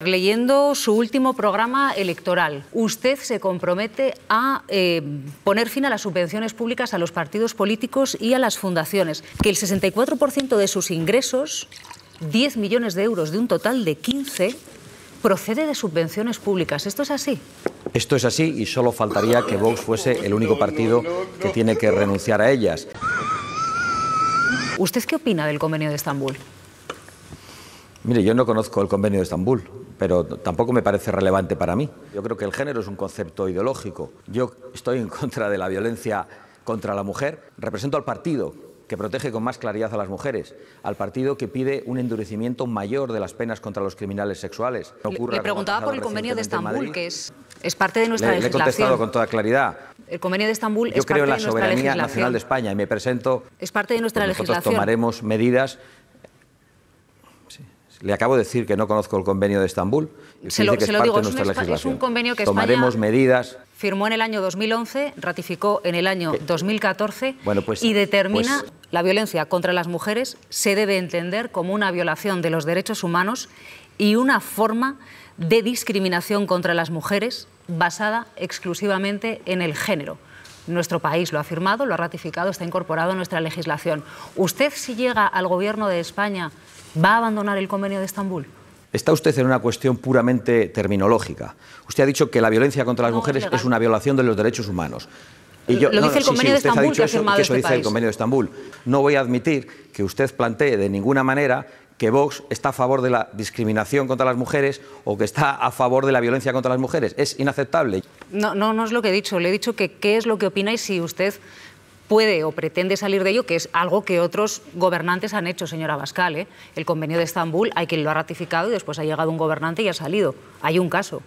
Leyendo su último programa electoral, usted se compromete a eh, poner fin a las subvenciones públicas a los partidos políticos y a las fundaciones, que el 64% de sus ingresos, 10 millones de euros de un total de 15, procede de subvenciones públicas. ¿Esto es así? Esto es así y solo faltaría que Vox fuese el único partido que tiene que renunciar a ellas. ¿Usted qué opina del convenio de Estambul? Mire, yo no conozco el convenio de Estambul pero tampoco me parece relevante para mí. Yo creo que el género es un concepto ideológico. Yo estoy en contra de la violencia contra la mujer. Represento al partido que protege con más claridad a las mujeres, al partido que pide un endurecimiento mayor de las penas contra los criminales sexuales. le, preguntaba por el convenio de Estambul, que es, parte de nuestra legislación. Le he contestado con toda claridad. El convenio de Estambul Yo creo en la soberanía nacional de España y me presento. Es parte de nuestra legislación. tomaremos medidas le acabo de decir que no conozco el convenio de Estambul. Se, lo, es digo, nuestra un, convenio que Tomaremos medidas. Firmó en el año 2011, ratificó en el año 2014 eh, bueno, pues, y determina pues, la violencia contra las mujeres se debe entender como una violación de los derechos humanos y una forma de discriminación contra las mujeres basada exclusivamente en el género. Nuestro país lo ha firmado, lo ha ratificado, está incorporado a nuestra legislación. ¿Usted, si llega al Gobierno de España, va a abandonar el convenio de Estambul? Está usted en una cuestión puramente terminológica. Usted ha dicho que la violencia contra las mujeres es, una violación de los derechos humanos. Y yo, lo no, dice el convenio Estambul ha dice el convenio de Estambul. No voy a admitir que usted plantee de ninguna manera que Vox está a favor de la discriminación contra las mujeres o que está a favor de la violencia contra las mujeres. Es inaceptable. No, no, no es lo que he dicho. Le he dicho que qué es lo que opina y si usted puede o pretende salir de ello, que es algo que otros gobernantes han hecho, señora Bascal. ¿eh? El convenio de Estambul, hay quien lo ha ratificado y después ha llegado un gobernante y ha salido. Hay un caso.